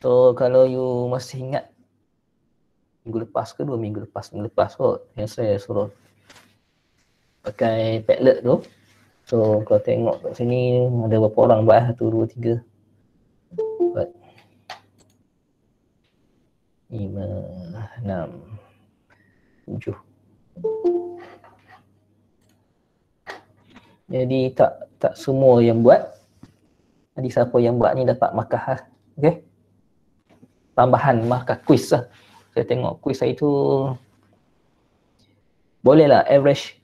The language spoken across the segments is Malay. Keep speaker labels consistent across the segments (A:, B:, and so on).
A: So kalau you masih ingat minggu lepas ke dua minggu lepas minggu lepas kot yang saya suruh pakai padlet tu. So kalau tengok kat sini ada berapa orang buat satu dua tiga. Empat. Lima, enam, tujuh. Jadi tak tak semua yang buat. Jadi siapa yang buat ni dapat makah lah. Okay tambahan markah kuis lah. Saya tengok kuis saya tu boleh lah average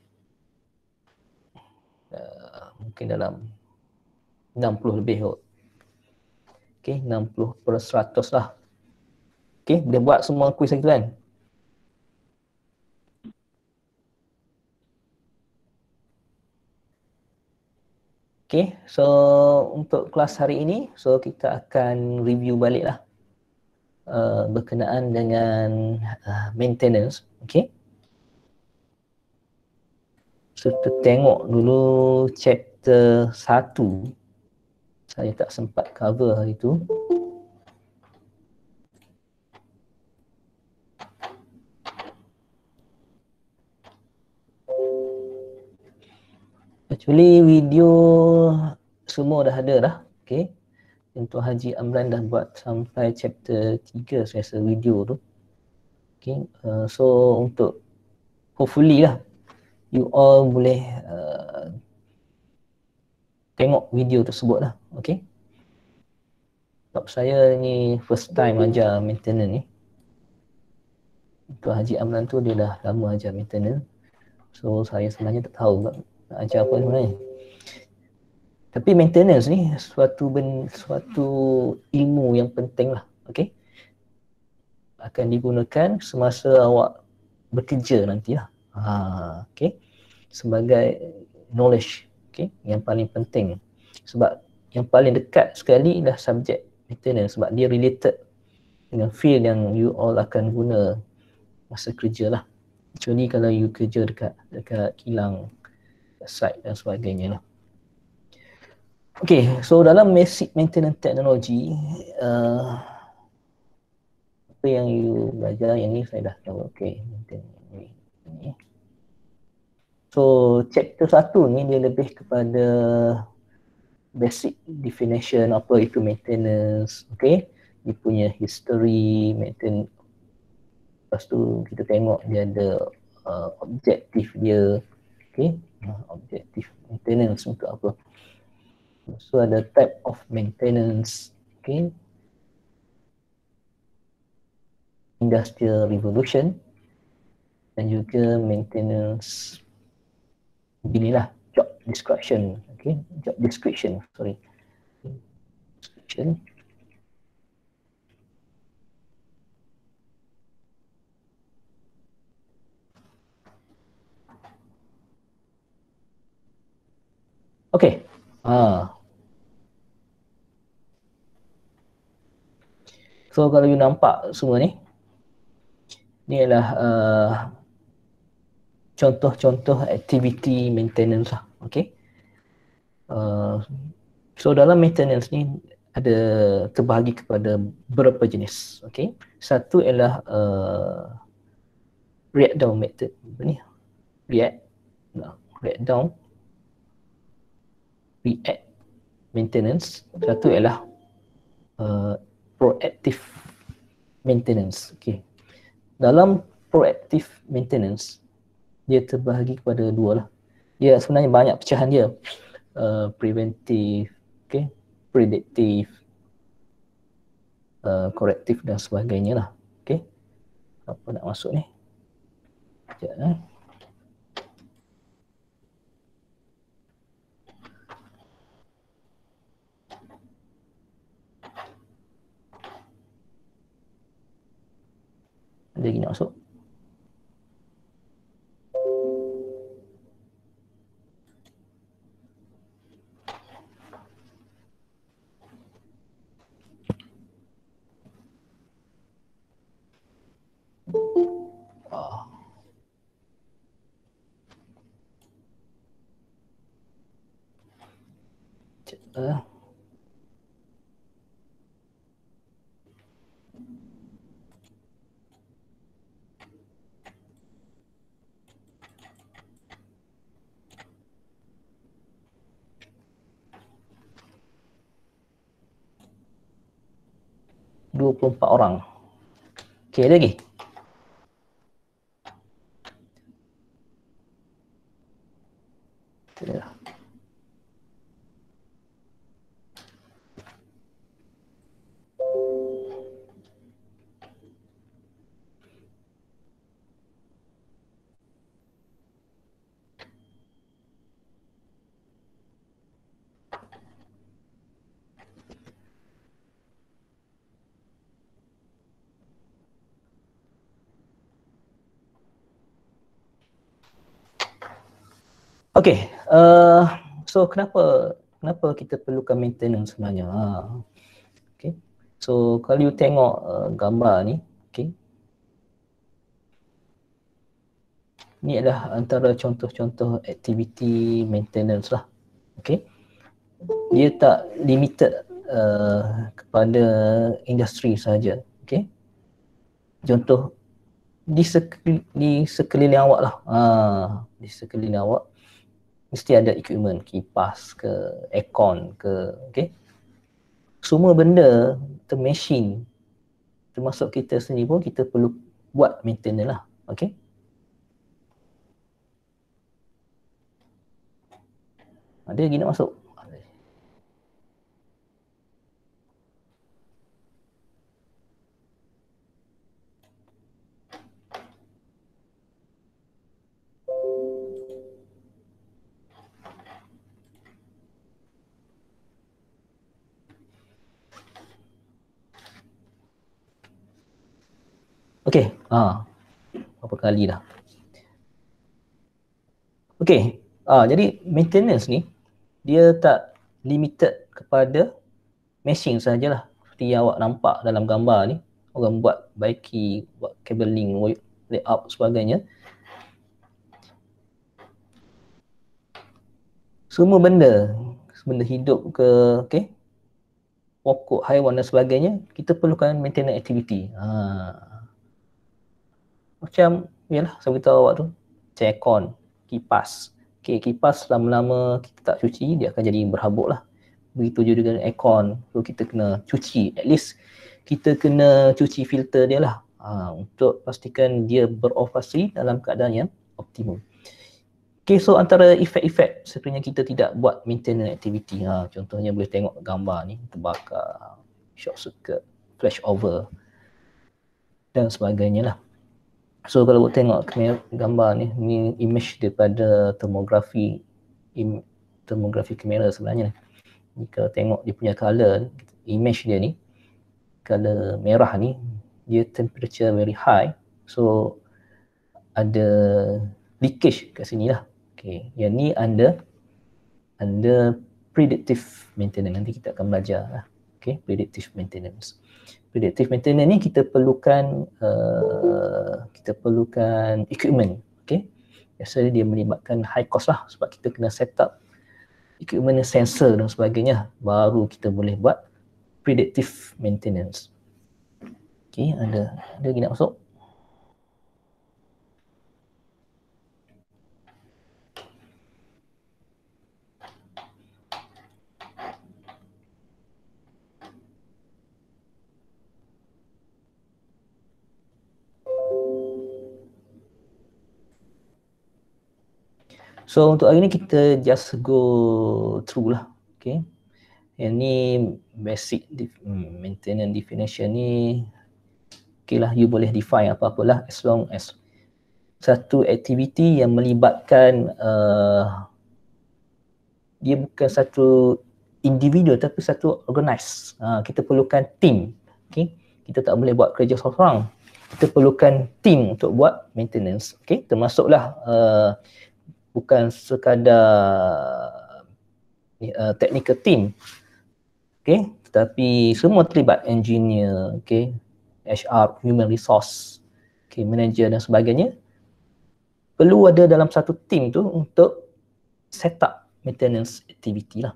A: uh, mungkin dalam 60 lebih kot. Okay, 60 per 100 lah. Okay, boleh buat semua kuis saya tu kan? Okay, so untuk kelas hari ini, so kita akan review balik lah uh, berkenaan dengan uh, maintenance okey so, kita tengok dulu chapter 1 saya tak sempat cover hari tu Actually video semua dah ada dah. Okay. Untuk Haji Amran dah buat sampai chapter 3 saya video tu okay. uh, so untuk hopefully lah you all boleh uh, tengok video tersebut lah okay. sebab saya ni first time ajar maintenance ni Tuan Haji Amran tu dia dah lama ajar maintenance so saya sebenarnya tak tahu nak ajar apa sebenarnya tapi maintenance ni suatu ben, suatu ilmu yang penting lah. Okay. Akan digunakan semasa awak bekerja nanti lah. Ha, okay. Sebagai knowledge. Okay. Yang paling penting. Sebab yang paling dekat sekali adalah subjek maintenance sebab dia related dengan field yang you all akan guna masa kerja lah. Jadi kalau you kerja dekat dekat kilang, site dan sebagainya lah. Okay, so dalam basic maintenance technology, uh, apa yang you belajar yang ni saya dah tahu. Okay, maintenance. So, chapter satu ni dia lebih kepada basic definition apa itu maintenance. Okay, dia punya history, maintenance. Lepas tu kita tengok dia ada uh, objektif dia. Okay, uh, objektif maintenance untuk apa. So ada type of maintenance, okay? Industrial Revolution dan juga maintenance inilah job description, okay? Job description, sorry. Description. Okay. Ah, So kalau you nampak semua ni ni adalah uh, contoh-contoh aktiviti maintenance lah. Okay. Uh, so dalam maintenance ni ada terbahagi kepada beberapa jenis. Okay. Satu ialah uh, react down method. Apa ni? React. React down. React maintenance. Satu ialah uh, proactive maintenance. Okay. Dalam proactive maintenance, dia terbahagi kepada dua lah. Dia sebenarnya banyak pecahan dia. Uh, preventive, okay. predictive, uh, corrective dan sebagainya lah. Okay. Apa nak masuk ni? Sekejap eh. 的にはそう。24 orang. Okey, ada lagi? Okay, uh, so kenapa kenapa kita perlukan maintenance sebenarnya? Ha. Okay, so kalau you tengok uh, gambar ni, okay. Ni adalah antara contoh-contoh aktiviti maintenance lah. Okay. Dia tak limited uh, kepada industri saja. Okay. Contoh di, sekeli, di sekeliling awak lah. Ha, di sekeliling awak mesti ada equipment kipas ke aircon ke okay, semua benda the machine termasuk kita sendiri pun kita perlu buat maintenance lah okey ada lagi nak masuk Okey. Ha. Berapa kali dah? Okey. Ha, jadi maintenance ni dia tak limited kepada machine sajalah. Seperti yang awak nampak dalam gambar ni, orang buat baiki, buat cabling, layout sebagainya. Semua benda, benda hidup ke, okey. Pokok, haiwan dan sebagainya, kita perlukan maintenance activity. Ha macam yalah saya beritahu waktu tu cekon kipas okay, kipas lama-lama kita tak cuci dia akan jadi berhabuk lah begitu juga dengan aircon so kita kena cuci at least kita kena cuci filter dia lah ha, untuk pastikan dia beroperasi dalam keadaan yang optimum Okay, so antara efek-efek sebenarnya kita tidak buat maintenance activity. Ha, contohnya boleh tengok gambar ni terbakar, short circuit, flash over dan sebagainya lah. So kalau kita tengok gambar ni, ni image daripada tomografi im, tomografi kamera sebenarnya. Lah. kalau tengok dia punya color, image dia ni, color merah ni, dia temperature very high. So ada leakage kat sini lah. Okay. Yang ni under under predictive maintenance. Nanti kita akan belajar lah. Okay. Predictive maintenance predictive maintenance ni kita perlukan uh, kita perlukan equipment okey biasanya dia melibatkan high cost lah sebab kita kena set up equipment sensor dan sebagainya baru kita boleh buat predictive maintenance okey ada ada lagi nak masuk So untuk hari ni kita just go through lah. Okay. Yang ni basic def- hmm, maintenance definition ni. Okay lah you boleh define apa-apalah as long as satu aktiviti yang melibatkan uh, dia bukan satu individu tapi satu organize. Uh, kita perlukan team. Okay. Kita tak boleh buat kerja seorang Kita perlukan team untuk buat maintenance. Okay. Termasuklah uh, bukan sekadar uh, technical team okay tapi semua terlibat engineer okay HR human resource okay manager dan sebagainya perlu ada dalam satu team tu untuk set up maintenance activity lah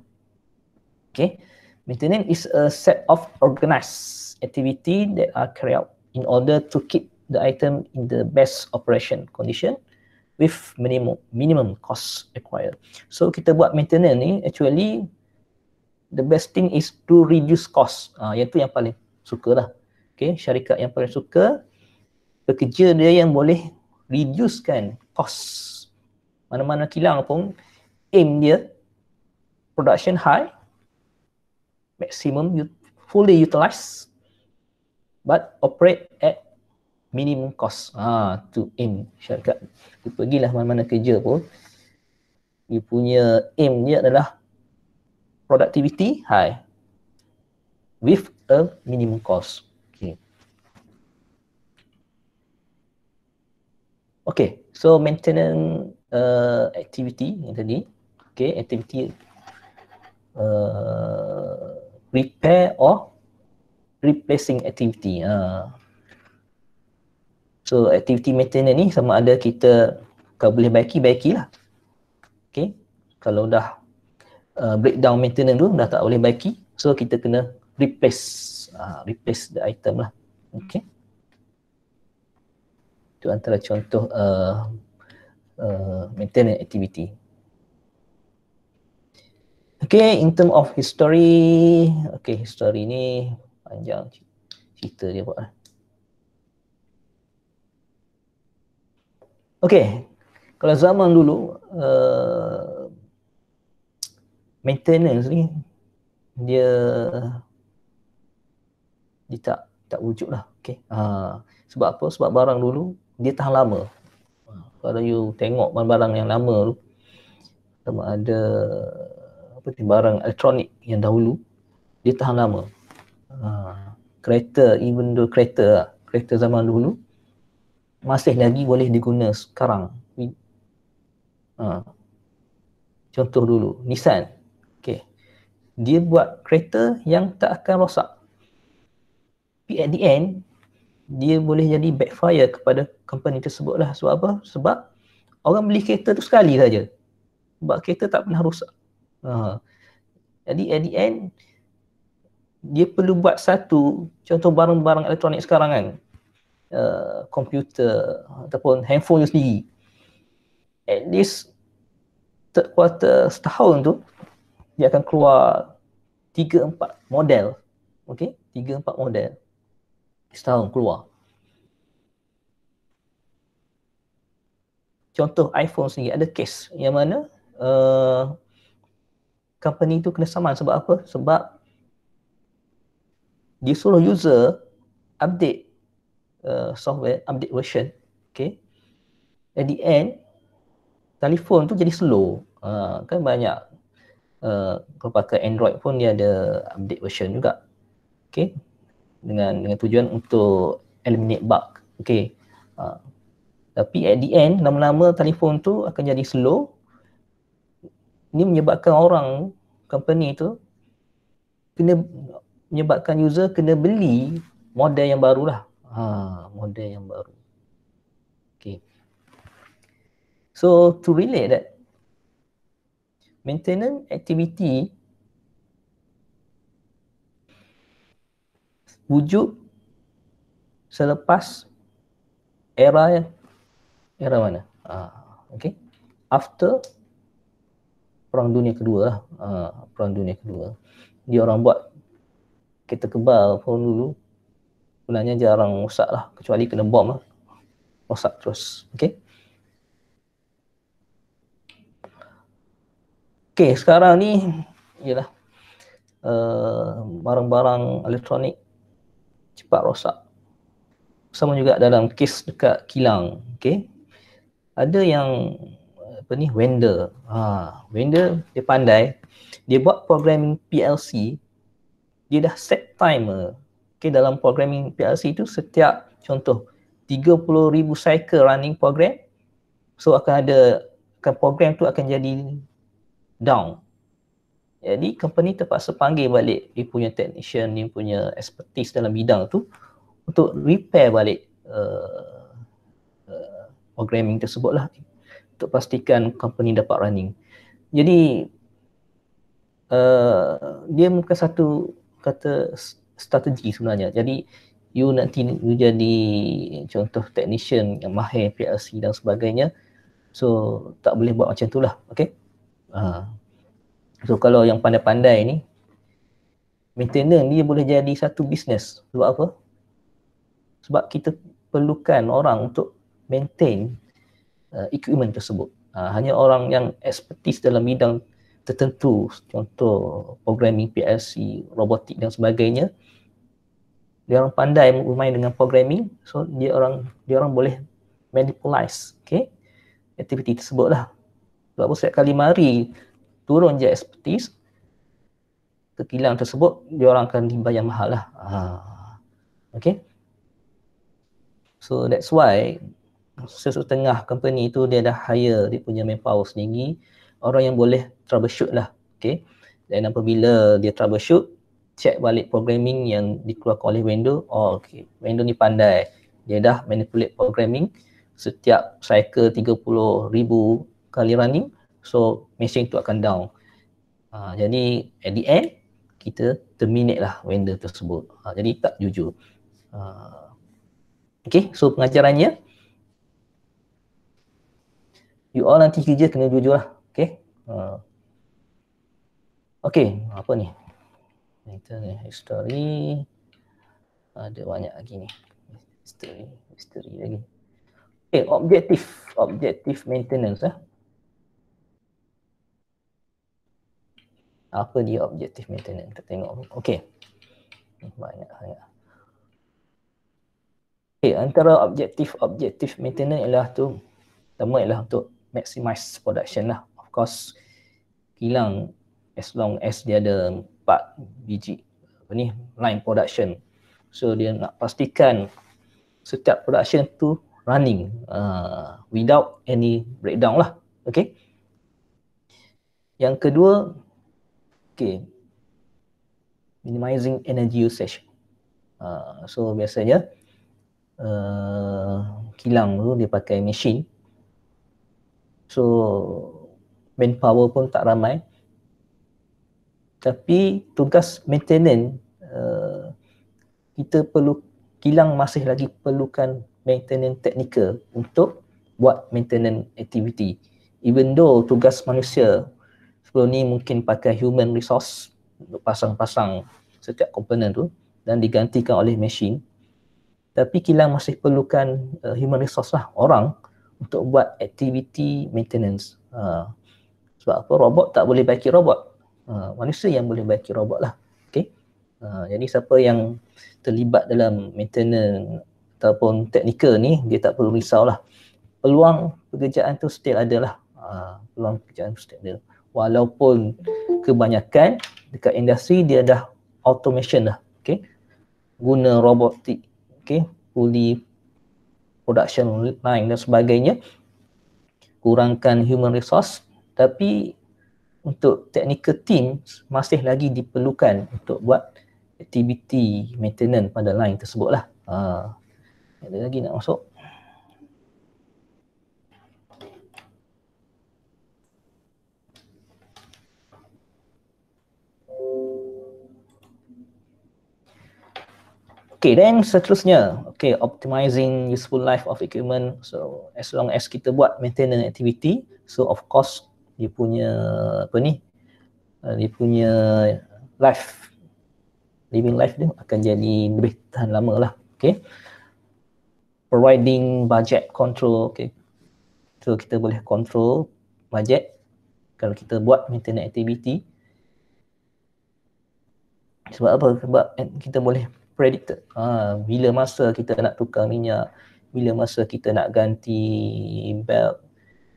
A: okay maintenance is a set of organized activity that are carried out in order to keep the item in the best operation condition with minimum minimum cost required. So kita buat maintenance ni actually the best thing is to reduce cost. Ah uh, yang tu yang paling suka lah. Okay, syarikat yang paling suka pekerja dia yang boleh reducekan cost. Mana-mana kilang pun aim dia production high maximum you fully utilized but operate at minimum cost ha, to aim syarikat you pergilah mana-mana kerja pun you punya aim dia adalah productivity high with a minimum cost okay. okay so maintenance uh, activity yang tadi okay activity uh, repair or replacing activity uh, So activity maintenance ni sama ada kita kalau boleh baiki, baiki lah, Okay. Kalau dah uh, breakdown maintenance tu dah tak boleh baiki. So kita kena replace. Uh, replace the item lah. Okay. Itu antara contoh uh, uh, maintenance activity. Okay, in term of history. Okay, history ni panjang cerita dia buat lah. Okey. Kalau zaman dulu uh, maintenance ni dia dia tak tak wujud lah. Okay. Uh, ah, sebab apa? Sebab barang dulu dia tahan lama. Uh, kalau you tengok barang-barang yang lama tu sama ada apa ni barang elektronik yang dahulu dia tahan lama. Uh, kereta even though kereta lah, kereta zaman dulu masih lagi boleh diguna sekarang. Ha. Contoh dulu, Nissan. Okay. Dia buat kereta yang tak akan rosak. Tapi at the end, dia boleh jadi backfire kepada company tersebut lah. Sebab apa? Sebab orang beli kereta tu sekali saja. Sebab kereta tak pernah rosak. Ha. Jadi at the end, dia perlu buat satu contoh barang-barang elektronik sekarang kan komputer uh, ataupun handphone you sendiri at least third quarter setahun tu dia akan keluar tiga empat model ok tiga empat model setahun keluar contoh iPhone sendiri ada case yang mana uh, company tu kena saman sebab apa? sebab dia suruh user update uh, software update version okay at the end telefon tu jadi slow uh, kan banyak uh, kalau pakai android pun dia ada update version juga okay dengan dengan tujuan untuk eliminate bug okay uh, tapi at the end lama-lama telefon tu akan jadi slow ini menyebabkan orang company tu kena menyebabkan user kena beli model yang barulah ha, model yang baru. Okay. So to relate that, maintenance activity wujud selepas era yang era mana? Ha, okay. After Perang Dunia Kedua lah. Ha, Perang Dunia Kedua. Dia orang buat kita kebal pun dulu sebenarnya jarang rosak lah kecuali kena bom lah rosak terus okay okay sekarang ni ialah uh, eh, barang-barang elektronik cepat rosak sama juga dalam kes dekat kilang okay ada yang apa ni vendor ha, vendor dia pandai dia buat programming PLC dia dah set timer Okay, dalam programming PLC itu setiap contoh 30,000 cycle running program so akan ada akan program tu akan jadi down. Jadi company terpaksa panggil balik dia punya technician, dia punya expertise dalam bidang tu untuk repair balik uh, uh, programming tersebut lah untuk pastikan company dapat running. Jadi uh, dia bukan satu kata strategi sebenarnya. Jadi you nanti you jadi contoh technician yang mahir PLC dan sebagainya. So tak boleh buat macam itulah, okey? Ha. So kalau yang pandai-pandai ni maintenance dia boleh jadi satu bisnes. Sebab apa? Sebab kita perlukan orang untuk maintain uh, equipment tersebut. Uh, hanya orang yang expertise dalam bidang tertentu, contoh programming PLC, robotik dan sebagainya, dia orang pandai bermain dengan programming so dia orang dia orang boleh manipulate, okey aktiviti tersebutlah sebab apa setiap kali mari turun je expertise kekilang tersebut dia orang akan dibayar mahal lah ha. Ah, okey so that's why sesuatu tengah company itu dia dah hire dia punya manpower sendiri orang yang boleh troubleshoot lah okey dan apabila dia troubleshoot check balik programming yang dikeluarkan oleh vendor oh okey vendor ni pandai dia dah manipulate programming setiap cycle ribu kali running so mesin tu akan down uh, jadi at the end kita terminate lah vendor tersebut uh, jadi tak jujur uh, ha. okey so pengajarannya you all nanti kerja kena jujur lah okey uh, okey apa ni itu ni history ada banyak lagi ni history history lagi okey eh, objektif objektif maintenance eh apa dia objektif maintenance kita tengok okey banyak sangat okey antara objektif objektif maintenance ialah tu pertama ialah untuk maximize production lah of course kilang as long as dia ada part biji apa ni line production so dia nak pastikan setiap production tu running uh, without any breakdown lah okey yang kedua okey minimizing energy usage uh, so biasanya uh, kilang tu dia pakai machine so manpower pun tak ramai tapi tugas maintenance uh, kita perlu kilang masih lagi perlukan maintenance technical untuk buat maintenance activity even though tugas manusia sebelum ni mungkin pakai human resource untuk pasang-pasang setiap komponen tu dan digantikan oleh mesin, tapi kilang masih perlukan uh, human resource lah orang untuk buat activity maintenance uh, sebab apa robot tak boleh baiki robot Ah, manusia yang boleh baiki robot lah. Okay. Uh, ah, jadi siapa yang terlibat dalam maintenance ataupun teknikal ni dia tak perlu risau lah. Peluang pekerjaan tu still ada lah. Uh, peluang pekerjaan tu still ada. Walaupun kebanyakan dekat industri dia dah automation lah, Okay. Guna robotik. Okay. Fully production line dan sebagainya. Kurangkan human resource. Tapi untuk technical team masih lagi diperlukan untuk buat activity maintenance pada line tersebut lah. Ha. Ada lagi nak masuk? Okay, then seterusnya, okay, optimizing useful life of equipment. So, as long as kita buat maintenance activity, so of course, dia punya apa ni ah, dia punya life living life dia akan jadi lebih tahan lama lah okay providing budget control okay so kita boleh control budget kalau kita buat maintenance activity sebab apa? Sebab kita boleh predict ha, bila masa kita nak tukar minyak, bila masa kita nak ganti belt,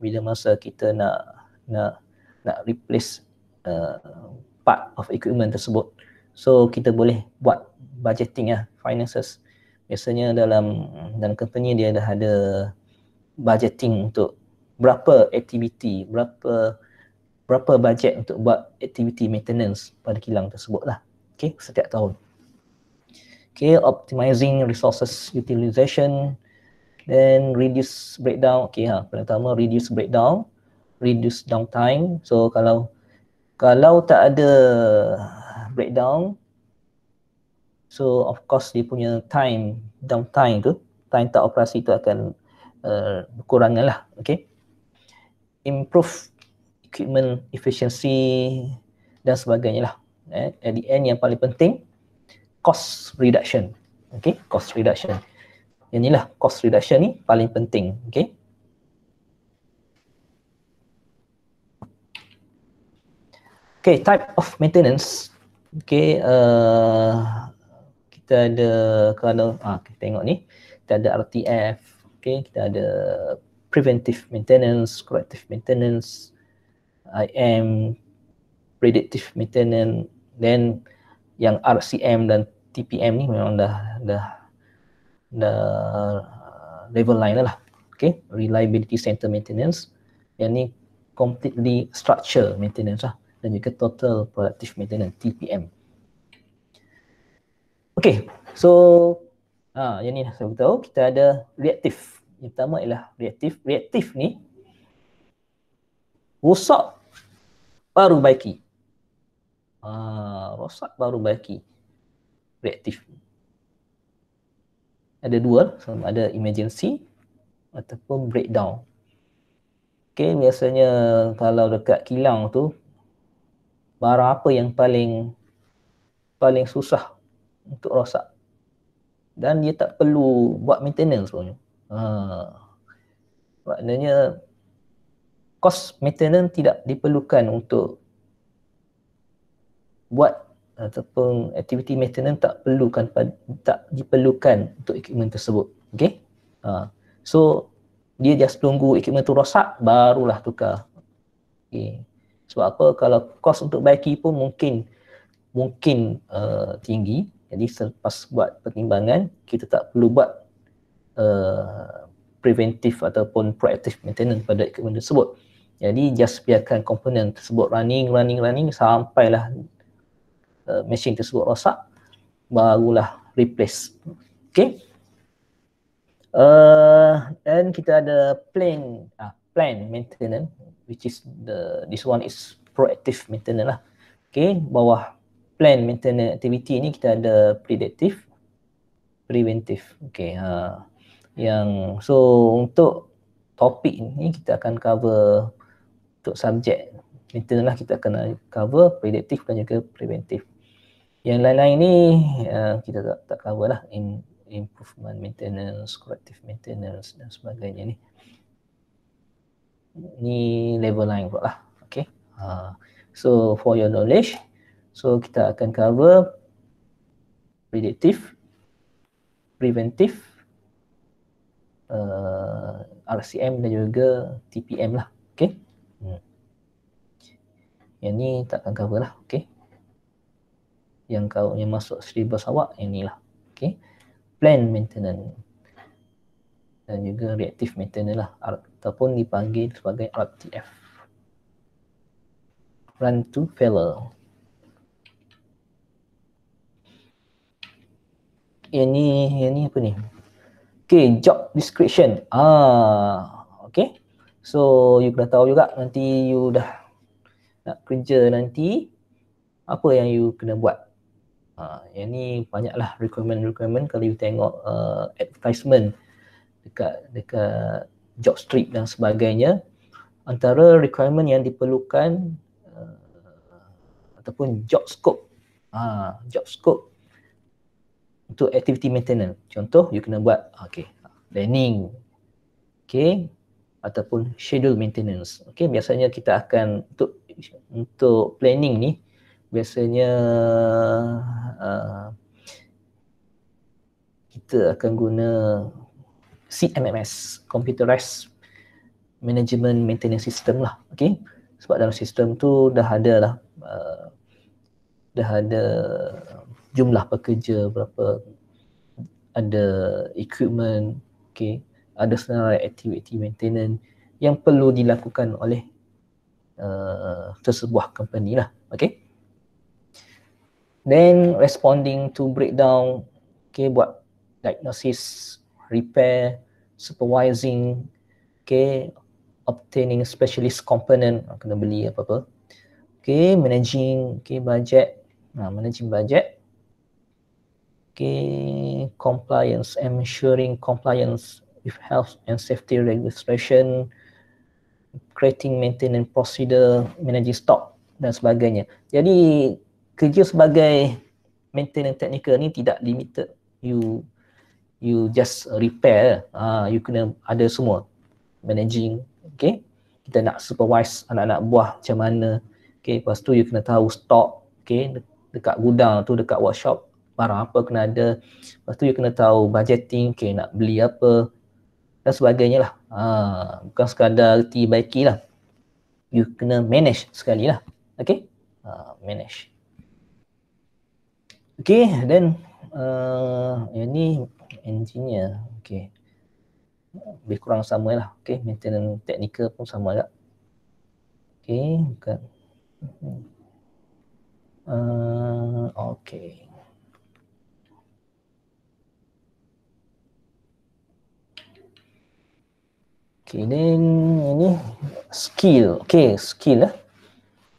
A: bila masa kita nak nak nak replace uh, part of equipment tersebut. So kita boleh buat budgeting ya, finances. Biasanya dalam dalam company dia dah ada budgeting untuk berapa aktiviti, berapa berapa budget untuk buat aktiviti maintenance pada kilang tersebut lah. Okay, setiap tahun. Okay, optimizing resources utilization then reduce breakdown. Okay, ha, pertama reduce breakdown reduce downtime. So kalau kalau tak ada breakdown, so of course dia punya time downtime tu, time tak operasi tu akan uh, eh, kurang lah. Okay. Improve equipment efficiency dan sebagainya lah. Eh, at the end yang paling penting, cost reduction. Okay, cost reduction. Yang inilah cost reduction ni paling penting. Okay. Okay, type of maintenance. Okay, uh, kita ada kerana, ah, kita tengok ni. Kita ada RTF. Okay, kita ada preventive maintenance, corrective maintenance, IM, predictive maintenance. Then yang RCM dan TPM ni memang dah dah dah uh, level lain lah. Okay, reliability center maintenance. Yang ni completely structure maintenance lah dan juga total productive maintenance TPM. Okey, so ha, yang ni lah saya tahu kita ada reaktif. Yang pertama ialah reaktif. Reaktif ni rosak baru baiki. Ha, rosak baru baiki reaktif. Ada dua, lah. sama ada emergency ataupun breakdown. Okay, biasanya kalau dekat kilang tu barang apa yang paling paling susah untuk rosak dan dia tak perlu buat maintenance pun. Ha. Maknanya kos maintenance tidak diperlukan untuk buat ataupun aktiviti maintenance tak perlukan tak diperlukan untuk equipment tersebut. Okay, Ha. So dia just tunggu equipment tu rosak barulah tukar. Okey sebab apa kalau kos untuk baiki pun mungkin mungkin uh, tinggi jadi selepas buat pertimbangan kita tak perlu buat uh, preventive ataupun proactive maintenance pada equipment tersebut jadi just biarkan komponen tersebut running running running sampailah uh, mesin tersebut rosak barulah replace okey uh, dan kita ada plane ah, plan maintenance which is the this one is proactive maintenance lah. Okay, bawah plan maintenance activity ni kita ada predictive, preventive. Okay, ha. yang so untuk topik ni kita akan cover untuk subjek maintenance lah kita akan cover predictive dan juga preventive. Yang lain-lain ni uh, kita tak, tak cover lah in improvement maintenance, corrective maintenance dan sebagainya ni ni level lain pula lah. Okay. Uh, so for your knowledge, so kita akan cover predictive, preventive, uh, ah, RCM dan juga TPM lah. Okay. Hmm. Yang ni tak akan cover lah. Okay. Yang kau yang masuk seribu sawak yang ni lah. Okay. Plan maintenance dan juga reaktif maintainer lah ataupun dipanggil sebagai RTF run to failure ini ini apa ni okay job description ah okay so you dah tahu juga nanti you dah nak kerja nanti apa yang you kena buat Ha, yang ni banyaklah requirement-requirement kalau you tengok uh, advertisement uh, dekat dekat job strip dan sebagainya antara requirement yang diperlukan uh, ataupun job scope uh, job scope untuk activity maintenance contoh you kena buat okey planning okey ataupun schedule maintenance okey biasanya kita akan untuk untuk planning ni biasanya uh, kita akan guna CMMS, Computerized Management Maintenance System lah. Okay. Sebab dalam sistem tu dah ada lah uh, dah ada jumlah pekerja berapa ada equipment okay ada senarai activity maintenance yang perlu dilakukan oleh uh, tersebuah company lah okay then responding to breakdown okay buat diagnosis repair, supervising, okay, obtaining specialist component, ah, kena beli apa-apa. Okay, managing, okay, budget, nah, managing budget. Okay, compliance, ensuring compliance with health and safety registration, creating maintenance procedure, managing stock dan sebagainya. Jadi kerja sebagai maintenance technical ni tidak limited you you just repair uh, you kena ada semua managing okay kita nak supervise anak-anak buah macam mana okay lepas tu you kena tahu stock okay dekat gudang tu dekat workshop barang apa kena ada lepas tu you kena tahu budgeting okay nak beli apa dan sebagainya lah uh, bukan sekadar ti baiki lah you kena manage sekali lah okay uh, manage okay then uh, yang ni engineer. Lah. Okay. Lebih kurang sama lah. Okay. Maintenance technical pun sama lah. Okay. Bukan. Uh, ah, okay. Okay, then ini skill. Okay, skill lah.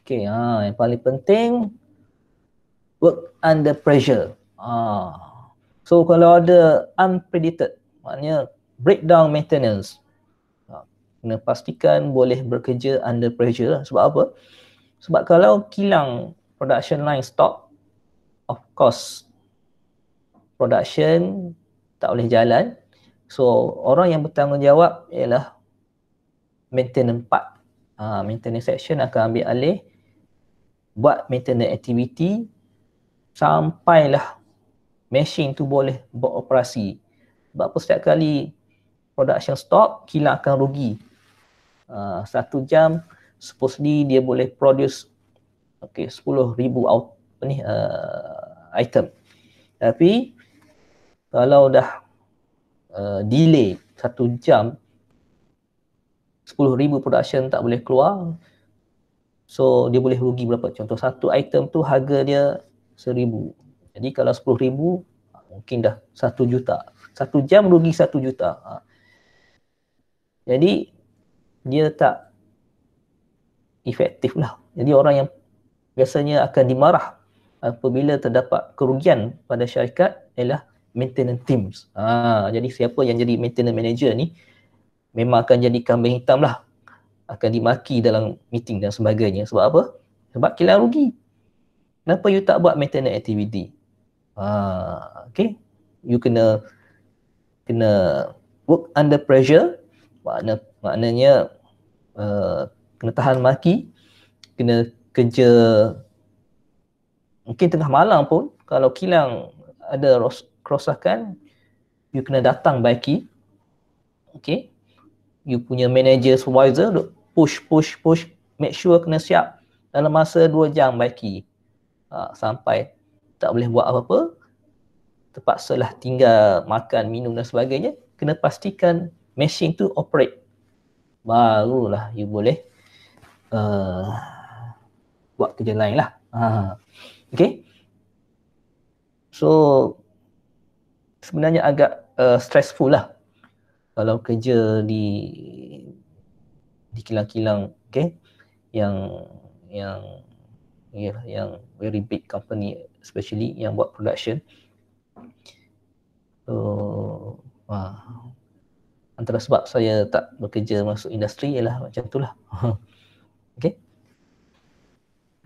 A: Okay, ah yang paling penting work under pressure. Ah, So kalau ada unpredicted, maknanya breakdown maintenance, ha, kena pastikan boleh bekerja under pressure lah. Sebab apa? Sebab kalau kilang production line stop, of course production tak boleh jalan. So orang yang bertanggungjawab ialah maintenance part. Ha, maintenance section akan ambil alih buat maintenance activity sampailah mesin tu boleh beroperasi. Sebab apa setiap kali production stop, kilang akan rugi. Uh, satu jam, supposedly dia boleh produce okay, ribu out, ni, uh, item. Tapi kalau dah uh, delay satu jam, sepuluh ribu production tak boleh keluar. So dia boleh rugi berapa? Contoh satu item tu harga dia seribu. Jadi kalau sepuluh ribu, mungkin dah satu juta. satu jam rugi satu juta. Ha. Jadi dia tak efektif lah. Jadi orang yang biasanya akan dimarah apabila terdapat kerugian pada syarikat ialah maintenance teams. Ha. Jadi siapa yang jadi maintenance manager ni memang akan jadi kambing hitam lah. Akan dimaki dalam meeting dan sebagainya. Sebab apa? Sebab kilang rugi. Kenapa you tak buat maintenance activity? Ah, okay you kena kena work under pressure makna maknanya uh, kena tahan maki kena kerja mungkin tengah malam pun kalau kilang ada ros- kerosakan you kena datang baiki okay you punya manager supervisor push push push make sure kena siap dalam masa 2 jam baiki uh, sampai tak boleh buat apa-apa, terpaksalah tinggal makan, minum dan sebagainya, kena pastikan mesin tu operate. Barulah you boleh uh, buat kerja lain lah. Ha. Okay. So, sebenarnya agak uh, stressful lah kalau kerja di di kilang-kilang okay? yang yang yeah, yang very big company especially yang buat production so, uh, antara sebab saya tak bekerja masuk industri ialah macam itulah okay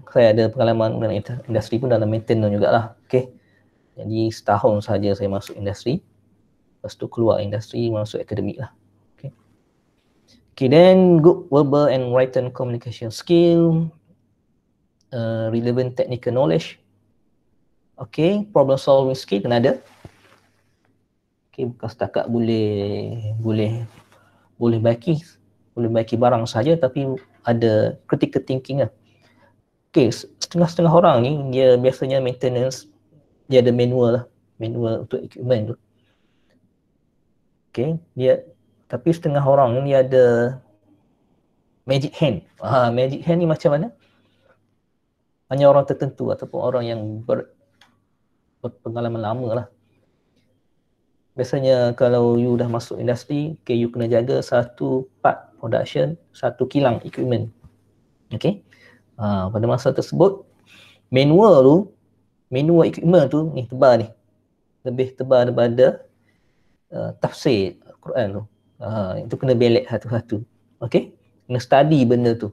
A: saya ada pengalaman dalam industri pun dalam maintenance juga lah. okay jadi setahun saja saya masuk industri lepas tu keluar industri masuk akademik lah okay okay then good verbal and written communication skill uh, relevant technical knowledge Okay, problem solving skill kena ada. Okay, bukan setakat boleh boleh boleh baiki boleh baiki barang saja tapi ada critical thinking lah. Okay, setengah-setengah orang ni dia biasanya maintenance dia ada manual lah, manual untuk equipment tu. Okay, dia tapi setengah orang ni ada magic hand. Ah, magic hand ni macam mana? Hanya orang tertentu ataupun orang yang ber, pengalaman lama lah Biasanya kalau you dah masuk industri, okay, you kena jaga satu part production, satu kilang equipment. Okay. Uh, pada masa tersebut, manual tu, manual equipment tu, ni tebal ni. Lebih tebal daripada uh, tafsir Quran tu. Uh, itu kena belek satu-satu. Okay. Kena study benda tu.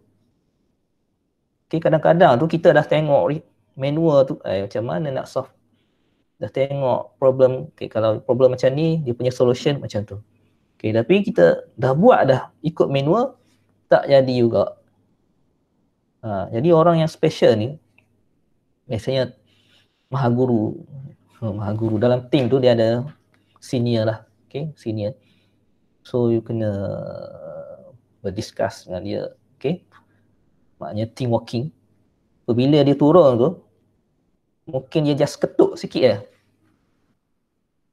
A: Okay, kadang-kadang tu kita dah tengok manual tu, eh, macam mana nak solve? dah tengok problem okay, kalau problem macam ni dia punya solution macam tu okay, tapi kita dah buat dah ikut manual tak jadi juga ha, jadi orang yang special ni biasanya maha guru oh, maha guru dalam team tu dia ada senior lah okay, senior so you kena berdiscuss dengan dia okay. maknanya team working bila dia turun tu mungkin dia just ketuk sikit ya.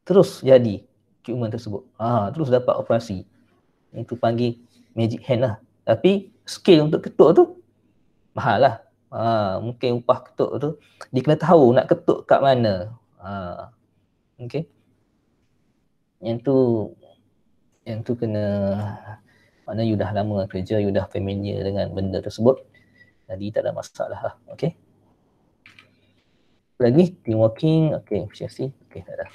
A: Terus jadi equipment tersebut. Ah, terus dapat operasi. Itu panggil magic hand lah. Tapi skill untuk ketuk tu mahal lah. Ha, mungkin upah ketuk tu dia kena tahu nak ketuk kat mana. Ha, okay. Yang tu yang tu kena maknanya you dah lama kerja, you dah familiar dengan benda tersebut. Jadi tak ada masalah lah. Okay lagi? Team working. Okay, efficiency. Okay, tak ada.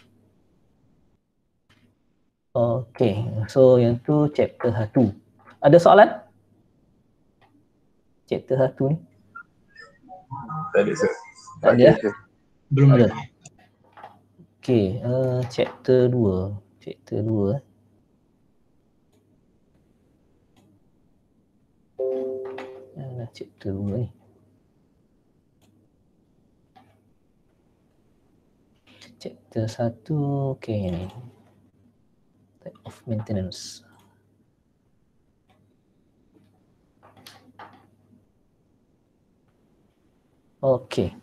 A: Okay, so yang tu chapter 1. Ada soalan? Chapter 1 ni? Tak ada, sir. Tak, ada? Ya? Belum ada. Okay, uh, chapter 2. Chapter 2. Uh, eh. chapter 2 ni. chapter 1 okay ni type of maintenance okay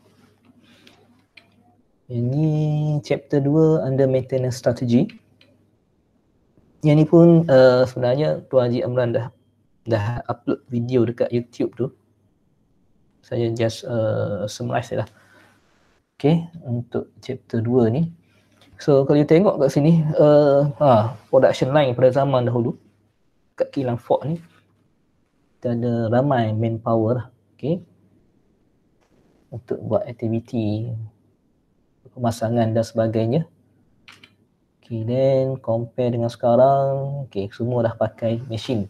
A: ini chapter 2 under maintenance strategy yang ni pun uh, sebenarnya Tuan Haji Amran dah dah upload video dekat YouTube tu saya just uh, summarize lah okay, untuk chapter 2 ni so kalau you tengok kat sini uh, ha, production line pada zaman dahulu kat kilang Ford ni kita ada ramai manpower lah okay. untuk buat aktiviti pemasangan dan sebagainya Okay, then compare dengan sekarang, okay, semua dah pakai mesin.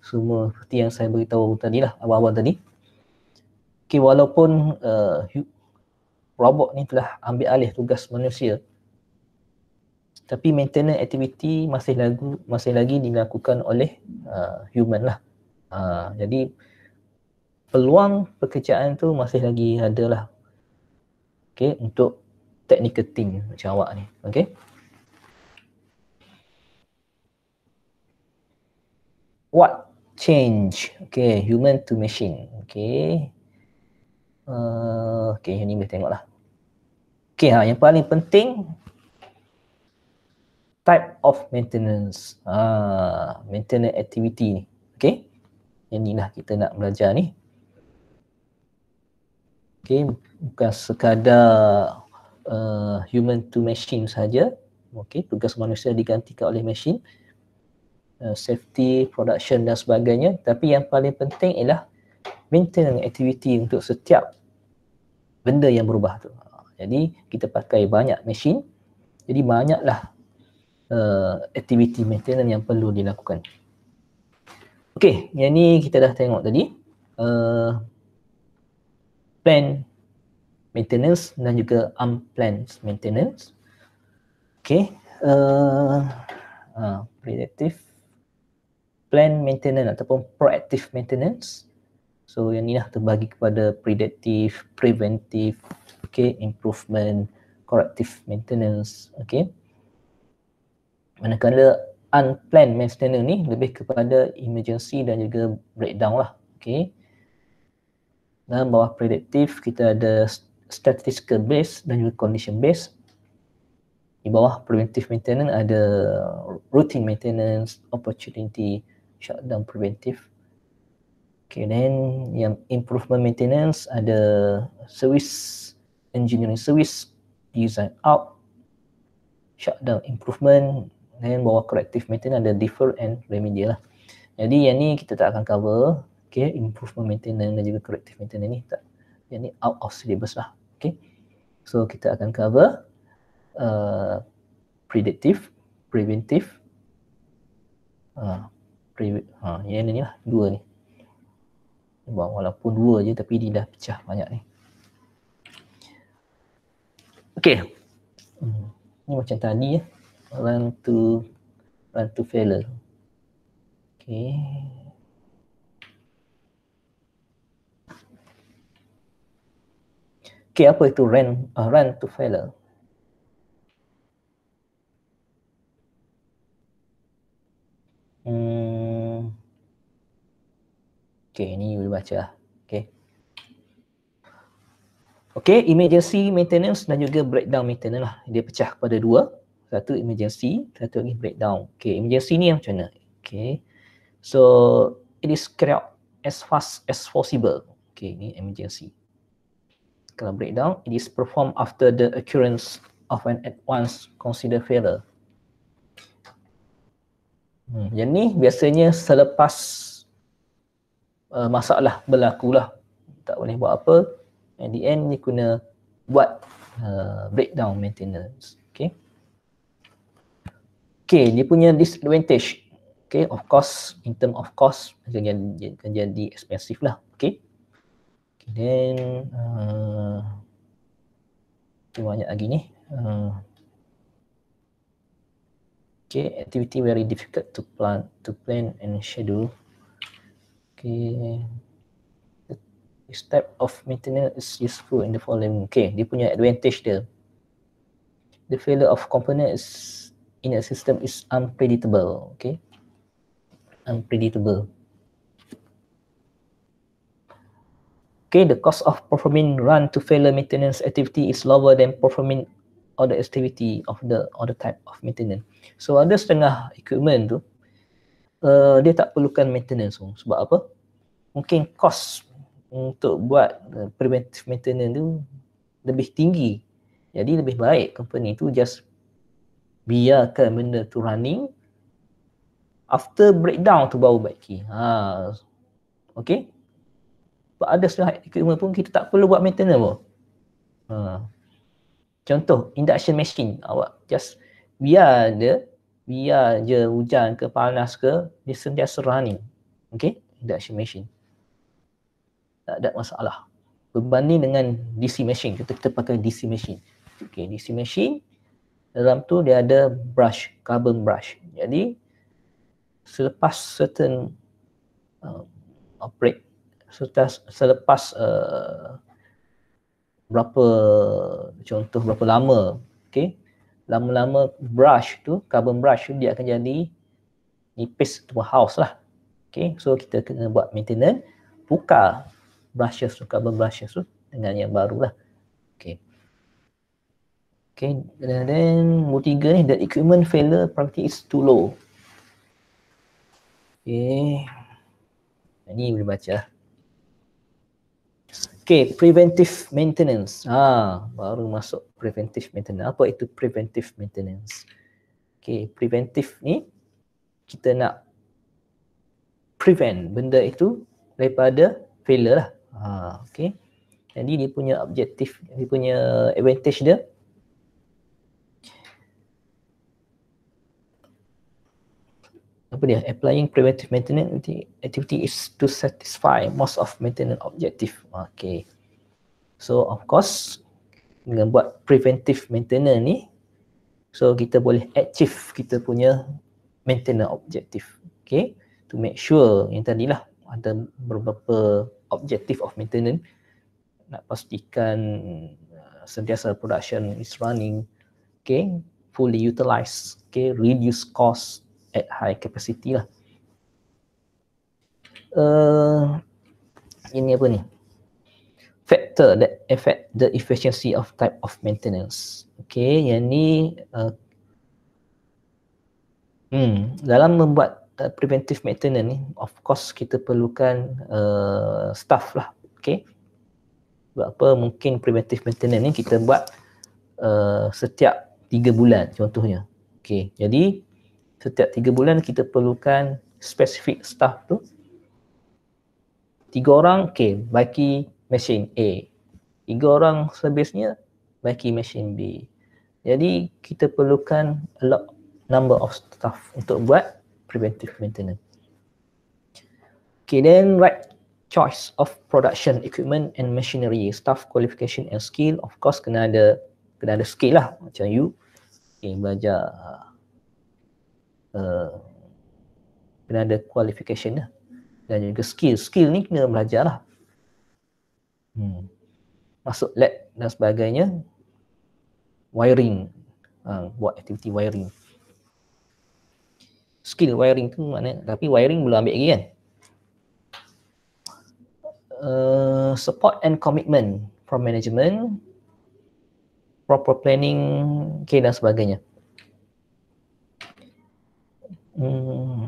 A: Semua seperti yang saya beritahu tadi lah, awal-awal tadi. Okay, walaupun uh, robot ni telah ambil alih tugas manusia tapi maintenance activity masih lagi masih lagi dilakukan oleh uh, human lah uh, jadi peluang pekerjaan tu masih lagi ada lah okay, untuk technical team macam awak ni okay. what change okay human to machine okay Eh, okay, yang ni boleh tengok lah. Okay, ha, yang paling penting, type of maintenance. ha, maintenance activity ni. Okay, yang ni lah kita nak belajar ni. Okay, bukan sekadar uh, human to machine saja. Okay, tugas manusia digantikan oleh machine. Uh, safety, production dan sebagainya. Tapi yang paling penting ialah maintain activity untuk setiap benda yang berubah tu. Ha, jadi kita pakai banyak mesin, jadi banyaklah uh, activity maintenance yang perlu dilakukan. Okey, yang ni kita dah tengok tadi. Uh, eh, plan maintenance dan juga unplanned maintenance. Okey. Uh, uh, predictive plan maintenance ataupun proactive maintenance. So yang ni lah terbagi kepada predictive, preventive, okay, improvement, corrective maintenance, okay. Manakala unplanned maintenance ni lebih kepada emergency dan juga breakdown lah, okay. Nah bawah predictive kita ada statistical base dan juga condition base. Di bawah preventive maintenance ada routine maintenance, opportunity, shutdown preventive, Okay, then yang improvement maintenance ada service, engineering service, design out, shutdown improvement, then bawah corrective maintenance ada defer and remedial lah. Jadi yang ni kita tak akan cover, okay, improvement maintenance dan juga corrective maintenance ni tak. Yang ni out of syllabus lah, okay. So kita akan cover uh, predictive, preventive, uh, pre uh, ha, yang ni lah, dua ni bang walaupun dua je tapi dia dah pecah banyak ni okey hmm. ni macam tadi ya run to run to failure okey okey apa itu run uh, run to failure hmm Okay, ni you baca lah. Okay. Okay, emergency maintenance dan juga breakdown maintenance lah. Dia pecah kepada dua. Satu emergency, satu lagi breakdown. Okay, emergency ni macam mana? Okay. So, it is carried out as fast as possible. Okay, ni emergency. Kalau breakdown, it is performed after the occurrence of an at once consider failure. Hmm, yang ni biasanya selepas uh, masalah berlakulah tak boleh buat apa at the end ni kena buat uh, breakdown maintenance okay okay dia punya disadvantage okay of course in term of cost akan jadi, akan jadi expensive lah okay okay then uh, banyak lagi ni uh, Okay, activity very difficult to plan, to plan and schedule okay this type of maintenance is useful in the following okay dia punya advantage dia the failure of components in a system is unpredictable okay unpredictable okay the cost of performing run to failure maintenance activity is lower than performing other activity of the other type of maintenance so ada setengah equipment tu uh, dia tak perlukan maintenance pun. sebab apa mungkin kos untuk buat eh, preventive maintenance tu lebih tinggi. Jadi lebih baik company tu just biarkan benda tu running after breakdown tu baru baiki. Ha. Okay. Sebab ada setengah equipment pun kita tak perlu buat maintenance pun. Ha. Contoh induction machine awak just biar dia biar je hujan ke panas ke dia sentiasa running. Okay. Induction machine tak ada masalah berbanding dengan DC machine kita kita pakai DC machine okey DC machine dalam tu dia ada brush carbon brush jadi selepas certain uh, operate selepas selepas uh, berapa contoh berapa lama okey lama-lama brush tu carbon brush tu dia akan jadi nipis tu house lah okey so kita kena buat maintenance buka brushes tu, carbon brushes tu dengan yang baru lah. Okay. Okay, and then nombor tiga ni, the equipment failure probability is too low. Okay. Ini boleh baca lah. Okay, preventive maintenance. Ah, baru masuk preventive maintenance. Apa itu preventive maintenance? Okay, preventive ni kita nak prevent benda itu daripada failure lah. Ha, okay. Jadi dia punya objektif, dia punya advantage dia. Apa dia? Applying preventive maintenance activity is to satisfy most of maintenance objective. Okay. So of course, dengan buat preventive maintenance ni, so kita boleh achieve kita punya maintenance objective. Okay. To make sure yang tadilah ada beberapa objective of maintenance nak pastikan uh, sentiasa production is running okay fully utilize okay reduce cost at high capacity lah uh, ini apa ni factor that affect the efficiency of type of maintenance okay yang ni uh, hmm dalam membuat Uh, preventive maintenance ni of course kita perlukan uh, staff lah okay sebab apa mungkin preventive maintenance ni kita buat uh, setiap tiga bulan contohnya okay jadi setiap tiga bulan kita perlukan specific staff tu tiga orang okay bagi machine A tiga orang servisnya bagi machine B jadi kita perlukan a lot number of staff untuk buat preventive maintenance. Okay, then right choice of production equipment and machinery, staff qualification and skill. Of course, kena ada kena ada skill lah macam you. Okay, belajar. Uh, kena ada qualification lah. Dan juga skill. Skill ni kena belajar lah. Hmm. Masuk lab dan sebagainya. Wiring. Uh, buat aktiviti wiring skill wiring tu mana tapi wiring belum ambil lagi kan uh, support and commitment from management proper planning okay, dan sebagainya hmm.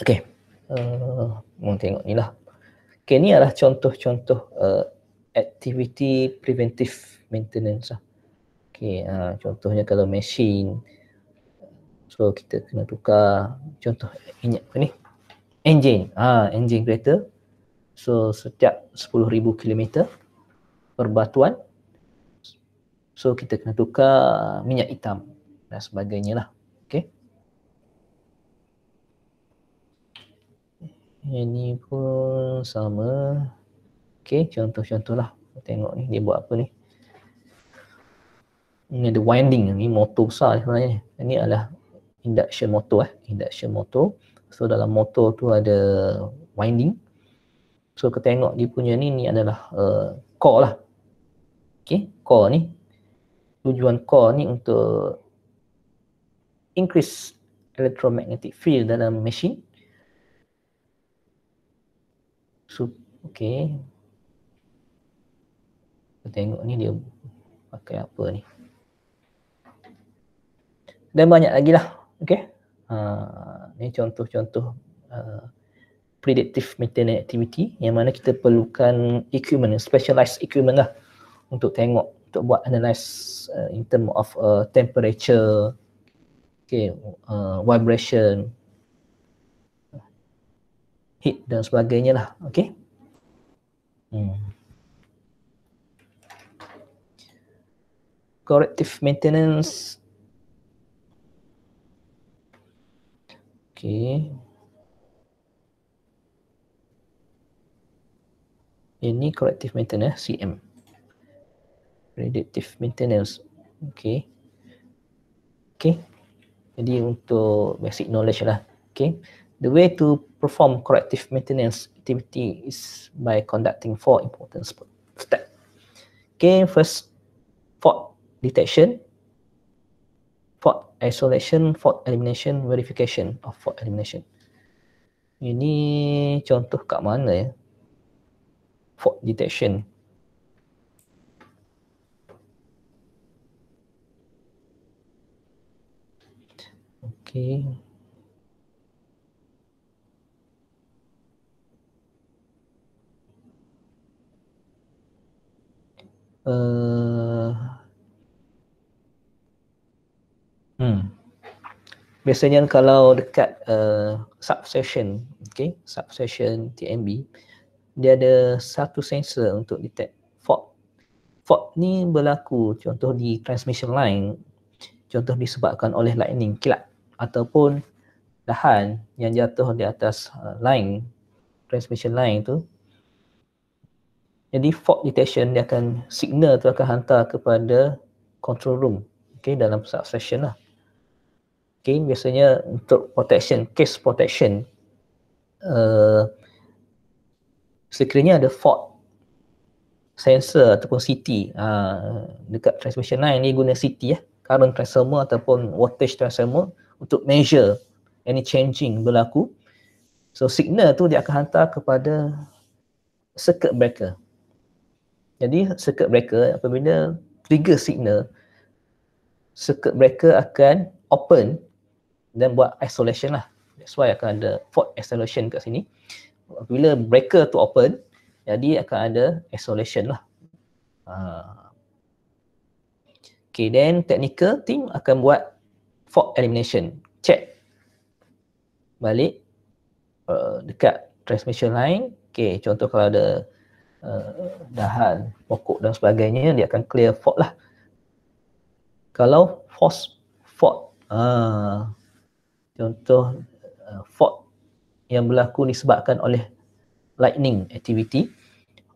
A: Okay, uh, mau tengok ni lah. Okay, ni adalah contoh-contoh uh, activity preventive maintenance lah. Okay, ha, contohnya kalau mesin so kita kena tukar contoh apa ni engine ha, engine kereta so setiap 10000 km perbatuan so kita kena tukar minyak hitam dan sebagainya lah Okay. ini pun sama Okay contoh contoh lah. tengok ni dia buat apa ni ini ada winding ni motor besar sebenarnya ini adalah induction motor eh induction motor so dalam motor tu ada winding so kita tengok dia punya ni ni adalah uh, core lah okey core ni tujuan core ni untuk increase electromagnetic field dalam machine so okey kita tengok ni dia pakai apa ni dan banyak lagi lah okay uh, ni contoh-contoh uh, predictive maintenance activity yang mana kita perlukan equipment specialized equipment lah untuk tengok untuk buat analyze uh, ah, in term of uh, temperature okay uh, vibration heat dan sebagainya lah okay hmm. corrective maintenance Okey. Ini corrective maintenance CM. Predictive maintenance. Okey. Okey. Jadi untuk basic knowledge lah. Okey. The way to perform corrective maintenance activity is by conducting four important step. okey, first fault detection isolation fault elimination verification of fault elimination ini contoh kat mana ya fault detection okey uh, Hmm. Biasanya kalau dekat uh, subsession, okay, subsession TMB, dia ada satu sensor untuk detect fault. Fault ni berlaku contoh di transmission line, contoh disebabkan oleh lightning kilat ataupun lahan yang jatuh di atas uh, line, transmission line tu. Jadi fault detection dia akan signal tu akan hantar kepada control room. Okay, dalam subsession lah okay, biasanya untuk protection, case protection, uh, sekiranya ada fault sensor ataupun CT uh, dekat transmission line ni guna CT ya, eh, current transformer ataupun voltage transformer untuk measure any changing berlaku. So signal tu dia akan hantar kepada circuit breaker. Jadi circuit breaker apabila trigger signal circuit breaker akan open dan buat isolation lah. That's why akan ada fault isolation kat sini. Bila breaker tu open, jadi akan ada isolation lah. Uh. Okay, then technical team akan buat fault elimination. Check. Balik uh, dekat transmission line. Okay, contoh kalau ada uh, dahan, pokok dan sebagainya, dia akan clear fault lah. Kalau force fault, uh, contoh uh, fault yang berlaku disebabkan oleh lightning activity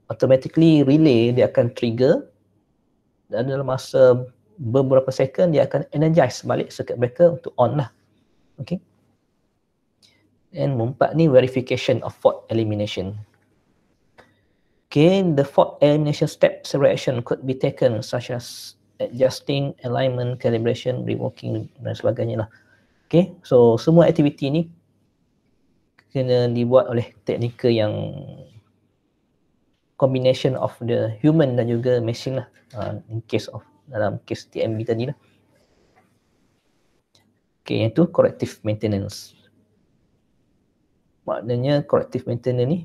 A: automatically relay dia akan trigger dan dalam masa beberapa second dia akan energize balik circuit breaker untuk on lah okay dan mumpak ni verification of fault elimination Again, the fault elimination step several action could be taken such as adjusting alignment, calibration, reworking dan sebagainya lah. Okay, so semua aktiviti ni kena dibuat oleh teknikal yang combination of the human dan juga machine lah uh, in case of dalam case TMB tadi lah. Okay, yang tu corrective maintenance. Maknanya corrective maintenance ni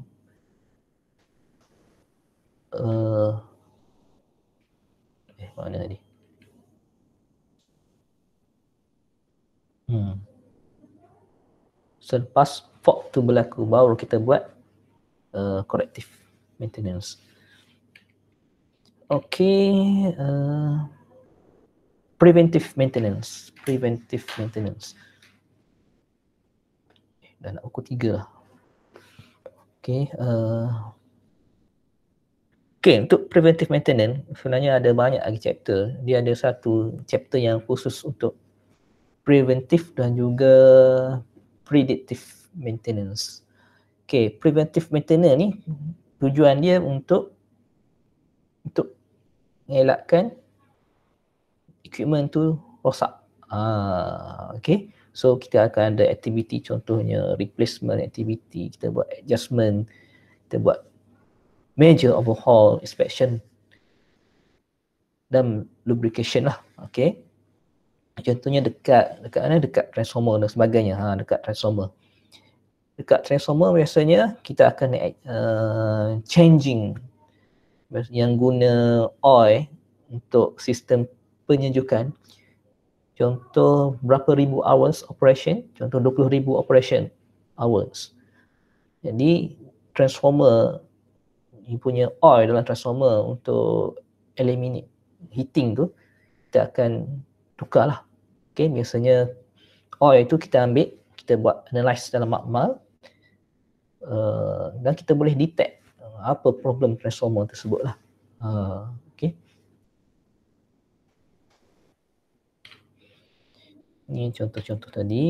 A: uh, eh, mana tadi? Hmm. Selepas fault tu berlaku baru kita buat uh, corrective maintenance. Okay, uh, preventive maintenance. Preventive maintenance. Eh, dah nak pukul tiga lah. Okay, uh, Okay, untuk preventive maintenance, sebenarnya ada banyak lagi chapter. Dia ada satu chapter yang khusus untuk preventive dan juga predictive maintenance. Okay, preventive maintenance ni tujuan dia untuk untuk mengelakkan equipment tu rosak. Ah, okay. So kita akan ada aktiviti contohnya replacement activity, kita buat adjustment, kita buat major overhaul, inspection dan lubrication lah. Okay contohnya dekat dekat mana dekat transformer dan sebagainya ha dekat transformer dekat transformer biasanya kita akan uh, changing yang guna oil untuk sistem penyejukan contoh berapa ribu hours operation contoh ribu operation hours jadi transformer ni punya oil dalam transformer untuk eliminate heating tu kita akan tukarlah Okay, biasanya all itu kita ambil, kita buat analyze dalam makmal uh, dan kita boleh detect eh, apa problem transformer tersebut lah. Uh, eh, okay. Ini contoh-contoh tadi.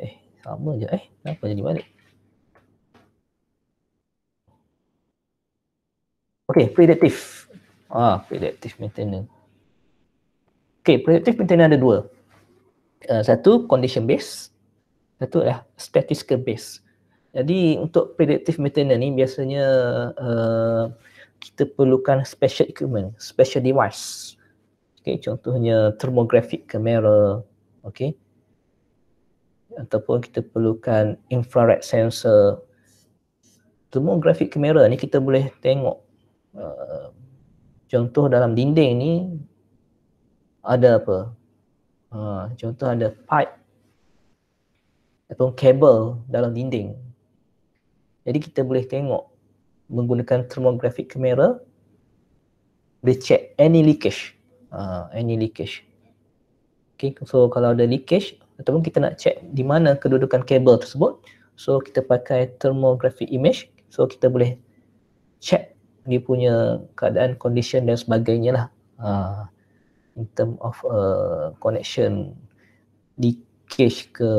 A: Eh, sama je eh. Kenapa jadi balik? Okay, predictive. Ah, predictive maintenance. Okay, predictive maintenance ada dua. Eh, satu condition base, satu adalah statistical base. jadi untuk predictive maintenance ni biasanya uh, kita perlukan special equipment special device okay contohnya thermographic camera okay ataupun kita perlukan infrared sensor thermographic camera ni kita boleh tengok uh, contoh dalam dinding ni ada apa Ha, contoh ada pipe ataupun kabel dalam dinding. Jadi kita boleh tengok menggunakan thermographic camera boleh check any leakage. Ha, any leakage. Okay, so kalau ada leakage ataupun kita nak check di mana kedudukan kabel tersebut, so kita pakai thermographic image. So kita boleh check dia punya keadaan, condition dan sebagainya lah. Ha in term of a uh, connection cache ke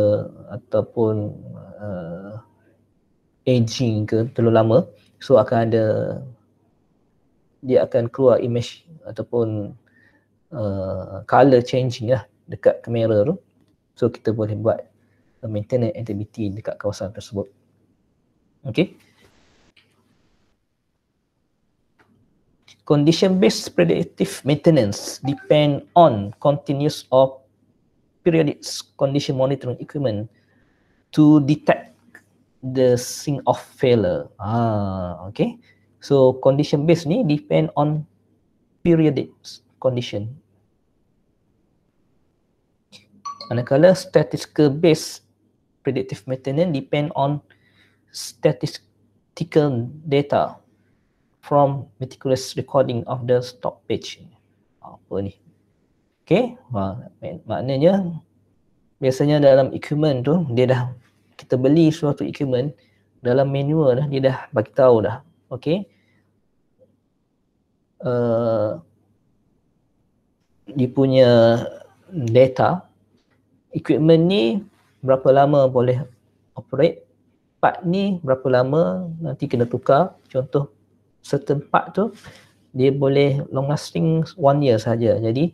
A: ataupun uh, aging ke terlalu lama so akan ada dia akan keluar image ataupun uh, color changing lah dekat kamera tu so kita boleh buat maintenance activity dekat kawasan tersebut Okay. Condition-based predictive maintenance depend on continuous or periodic condition monitoring equipment to detect the sink of failure. Ah, okay. So condition-based ni depend on periodic condition. Manakala statistical-based predictive maintenance depend on statistical data from meticulous recording of the stop page. Apa ni? Okay, maknanya biasanya dalam equipment tu dia dah kita beli suatu equipment dalam manual dah dia dah bagi tahu dah. Okay. Uh, dia punya data equipment ni berapa lama boleh operate part ni berapa lama nanti kena tukar contoh setempat tu dia boleh long lasting one year saja. Jadi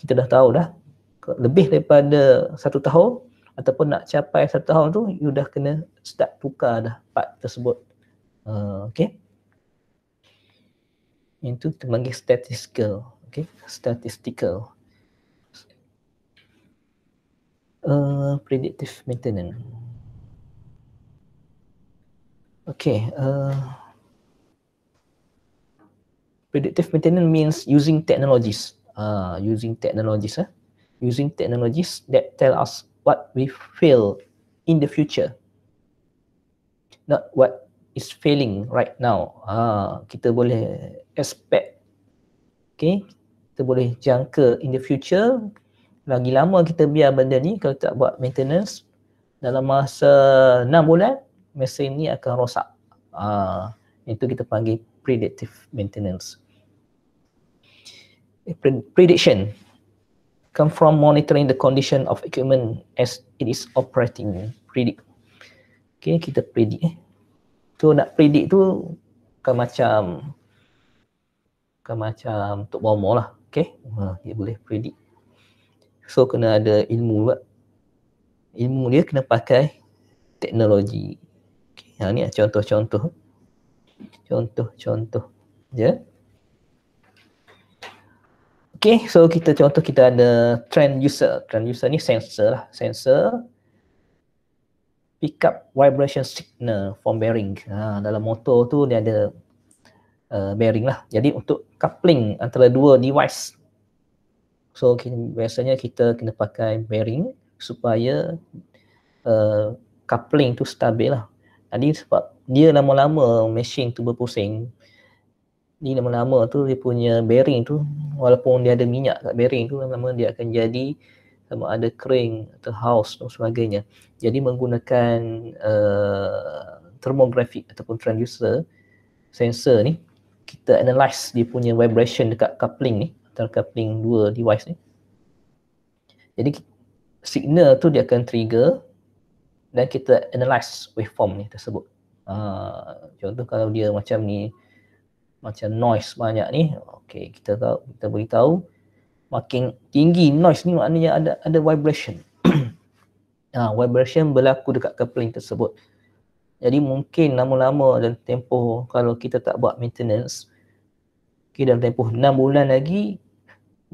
A: kita dah tahu dah lebih daripada satu tahun ataupun nak capai satu tahun tu you dah kena start tukar dah part tersebut. Uh, okay. Itu kita panggil statistical. Okay. Statistical. Uh, predictive maintenance. Okay. Uh, predictive maintenance means using technologies uh, using technologies eh? using technologies that tell us what we fail in the future not what is failing right now uh, kita boleh expect okay kita boleh jangka in the future lagi lama kita biar benda ni kalau tak buat maintenance dalam masa 6 bulan mesin ni akan rosak uh, itu kita panggil predictive maintenance Eh, prediction come from monitoring the condition of equipment as it is operating predict okay kita predict eh so nak predict tu kan macam kan macam tok bomo lah okay ha dia boleh predict so kena ada ilmu juga ilmu dia kena pakai teknologi okay. ha ni lah contoh-contoh contoh-contoh ya yeah. Okay, so kita contoh kita ada trend user. Trend user ni sensor lah. Sensor pick up vibration signal from bearing. Ha, dalam motor tu dia ada uh, bearing lah. Jadi untuk coupling antara dua device. So kita, biasanya kita kena pakai bearing supaya uh, coupling tu stabil lah. Jadi sebab dia lama-lama mesin tu berpusing, di nama-nama tu dia punya bearing tu walaupun dia ada minyak kat bearing tu lama-lama dia akan jadi sama ada kering atau house dan sebagainya. Jadi menggunakan uh, thermographic ataupun transducer sensor ni kita analyse dia punya vibration dekat coupling ni antara coupling dua device ni. Jadi signal tu dia akan trigger dan kita analyse waveform ni tersebut. Uh, contoh kalau dia macam ni macam noise banyak ni okey kita tahu kita tahu makin tinggi noise ni maknanya ada ada vibration ha, vibration berlaku dekat coupling tersebut jadi mungkin lama-lama dan tempoh kalau kita tak buat maintenance okay, dalam tempoh 6 bulan lagi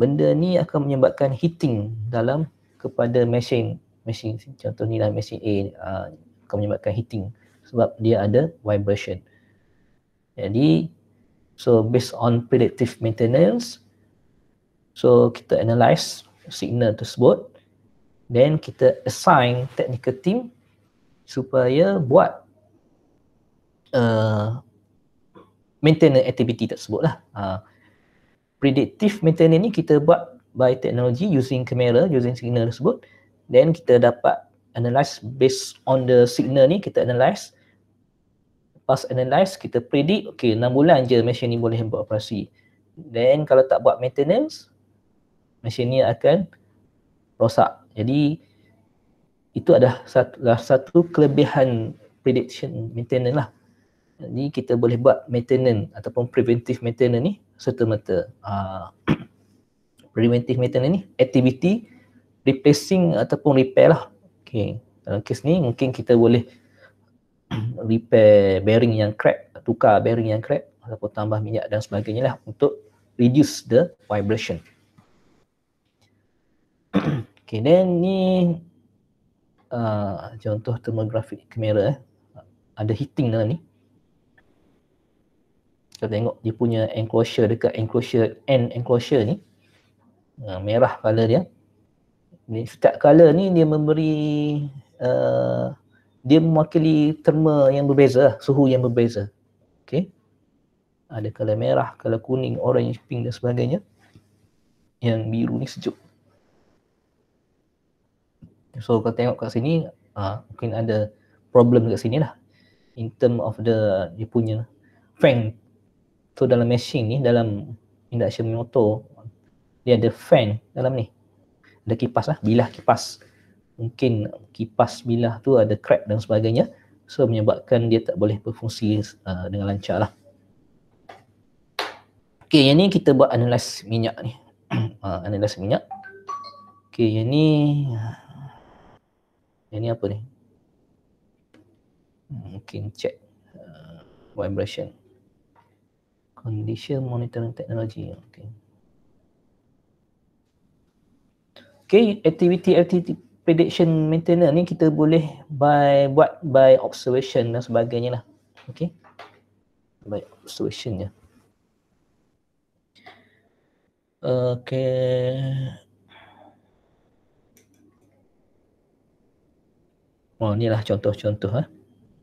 A: benda ni akan menyebabkan heating dalam kepada mesin mesin contoh ni lah mesin A ah, akan menyebabkan heating sebab dia ada vibration jadi So based on predictive maintenance, so kita analyse signal tersebut, then kita assign technical team supaya buat uh, maintenance activity tersebut lah. Uh, predictive maintenance ni kita buat by technology using camera, using signal tersebut, then kita dapat analyse based on the signal ni kita analyse pas analyze kita predict okey 6 bulan je mesin ni boleh buat operasi then kalau tak buat maintenance mesin ni akan rosak jadi itu adalah satu, kelebihan prediction maintenance lah jadi kita boleh buat maintenance ataupun preventive maintenance ni serta-merta ah, preventive maintenance ni activity replacing ataupun repair lah okay dalam kes ni mungkin kita boleh Mhm. repair bearing yang crack, tukar bearing yang crack ataupun tambah minyak dan sebagainya lah untuk reduce the vibration. okay, then ni uh, contoh thermographic kamera eh. Ada heating dalam ni. Kita tengok dia punya enclosure dekat enclosure end enclosure ni. Uh, merah color dia. Ni setiap color ni dia memberi uh, dia mewakili terma yang berbeza, lah, suhu yang berbeza. Okey. Ada kala merah, kala kuning, orange, pink dan sebagainya. Yang biru ni sejuk. So kalau tengok kat sini, uh, mungkin ada problem kat sini lah. In term of the dia punya fan. So dalam machine ni, dalam induction motor, dia ada fan dalam ni. Ada kipas lah, bilah kipas mungkin kipas bilah tu ada crack dan sebagainya so menyebabkan dia tak boleh berfungsi uh, dengan lancar lah Okay, yang ni kita buat analis minyak ni uh, analis minyak Okay, yang ni uh, yang ni apa ni hmm, mungkin check uh, vibration condition monitoring technology okay Okay, activity, activity, prediction maintenance ni kita boleh by buat by observation dan sebagainya lah. Okay. By observation ya. Okay. Oh, ni lah contoh-contoh ha.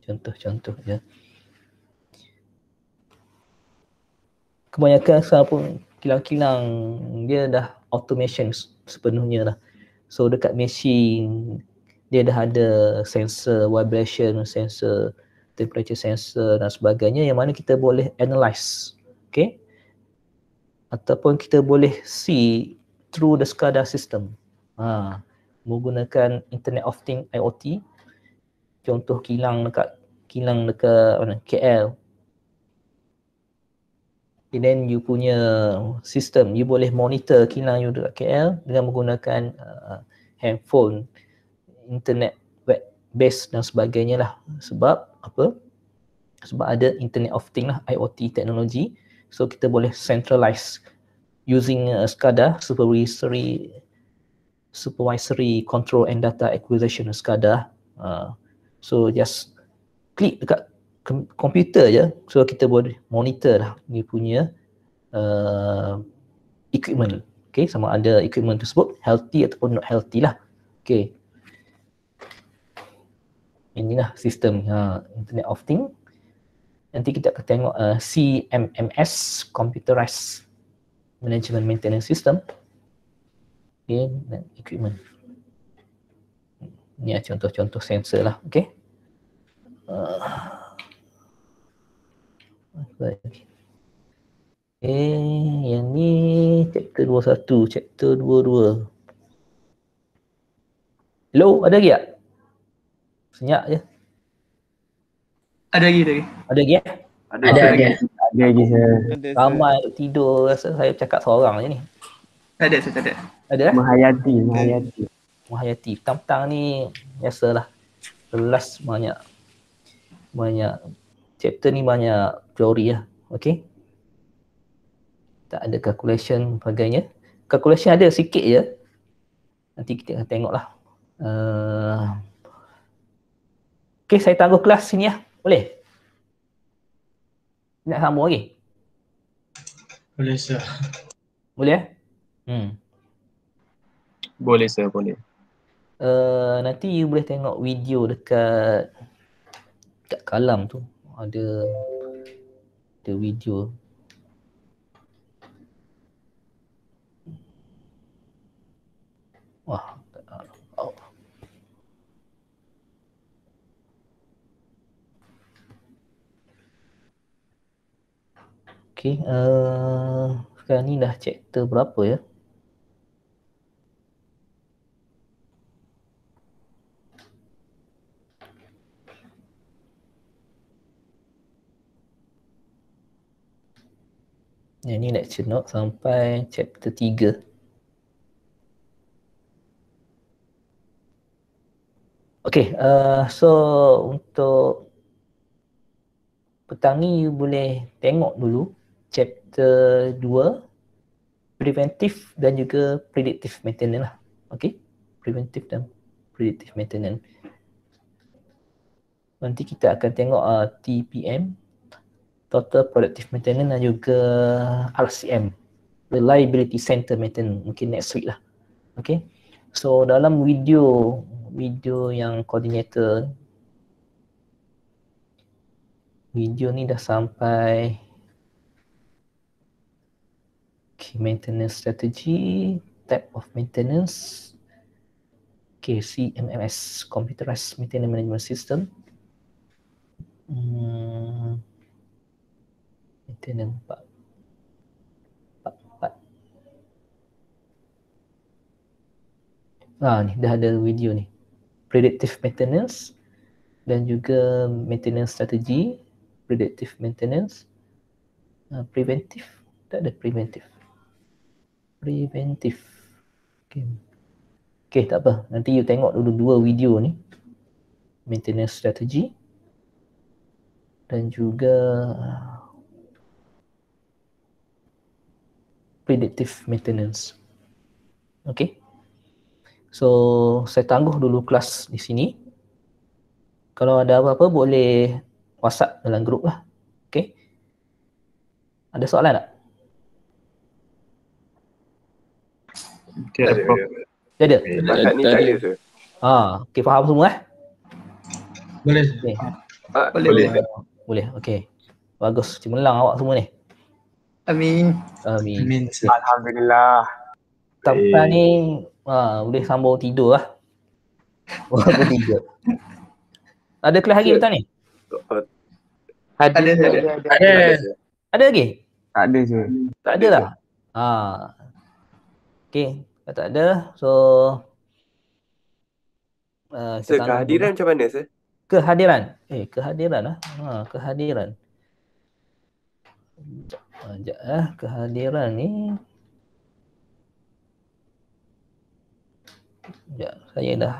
A: Contoh-contoh ya. Kebanyakan sekarang pun kilang-kilang dia dah automation sepenuhnya lah. So dekat mesin dia dah ada sensor vibration sensor, temperature sensor dan sebagainya yang mana kita boleh analyze. Okay? Ataupun kita boleh see through the SCADA system. Ha, menggunakan Internet of Things IoT. Contoh kilang dekat kilang dekat mana KL and then you punya sistem you boleh monitor kilang you dekat KL dengan menggunakan uh, handphone internet web base dan sebagainya lah sebab apa sebab ada internet of thing lah IOT teknologi so kita boleh centralize using uh, SCADA supervisory supervisory control and data acquisition SCADA uh, so just click dekat komputer je so kita boleh monitor lah dia punya uh, equipment okay sama ada equipment tersebut healthy ataupun not healthy lah okay inilah sistem ha, internet of thing nanti kita akan tengok uh, CMMS computerized management maintenance system okay dan equipment ni lah contoh-contoh sensor lah okay uh. Okay. Eh, yang ni chapter 21, chapter 22. Hello, ada lagi tak? Senyap je. Ada lagi, ada lagi. Ada lagi tak? Ada, ada, ada, ada lagi. Ada lagi, Ramai tidur rasa saya cakap seorang je ni. Ada, saya ada. Ada lah. Eh? Menghayati, menghayati. Menghayati. Petang-petang ni biasalah. Kelas banyak. Banyak chapter ni banyak teori lah. Okay. Tak ada calculation bagainya. Calculation ada sikit je. Nanti kita akan tengok lah. Uh, okay, saya tangguh kelas sini lah. Boleh? Nak sambung lagi? Boleh, sir. Boleh? Eh? Hmm. Boleh, sir. Boleh. Uh, nanti you boleh tengok video dekat dekat kalam tu ada the video wah oh. Okay, uh, sekarang ni dah chapter berapa ya? Uh, Yang ni lecture note sampai chapter 3. Okay, uh, so untuk petang ni you boleh tengok dulu chapter 2 preventive dan juga predictive maintenance lah. Okay, preventive dan predictive maintenance. Nanti kita akan tengok uh, TPM, total productive maintenance dan juga RCM reliability center maintenance mungkin next week lah okay so dalam video video yang coordinator video ni dah sampai okay, maintenance strategy type of maintenance okay, CMMS computerized maintenance management system hmm. Itu nampak. Empat, empat. Ha, ah, ni dah ada video ni. Predictive maintenance dan juga maintenance strategy. Predictive maintenance. Uh, preventive. Tak ada preventive. Preventive. Okay. Okay, tak apa. Nanti you tengok dulu dua video ni. Maintenance strategy dan juga uh, predictive maintenance. Okay. So, saya tangguh dulu kelas di sini. Kalau ada apa-apa boleh WhatsApp dalam grup lah. Okay. Ada soalan tak? Okay, ada. Ya, ya. Ada? Ya, ada. Ya, ada. Ah, okay, faham semua eh? Boleh. Okay. Ah, boleh. Boleh. Boleh. Okay. Bagus. Cemerlang awak semua ni. Amin. Amin. Amin. Alhamdulillah. Tak eh. Hey. ni ha, boleh sambung tidur lah. Walaupun tidur. ada kelas lagi betul ni? ada, ada, ada, lagi? Tak ada je. Tak ada lah. Ha. Okay. Tak ada. So. Uh, so kehadiran dulu. macam mana sir? Kehadiran. Eh kehadiran lah. Ha, kehadiran. Sekejap. Sekejap lah kehadiran ni. Sekejap saya dah.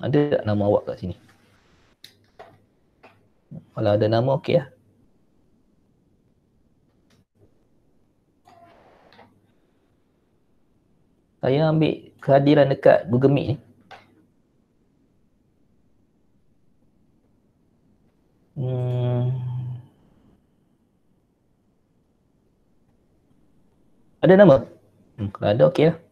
A: Ada tak nama awak kat sini? Kalau ada nama okey lah. Saya ambil kehadiran dekat Google Meet ni. Hmm. Ada nama? Hmm, kalau ada okey lah.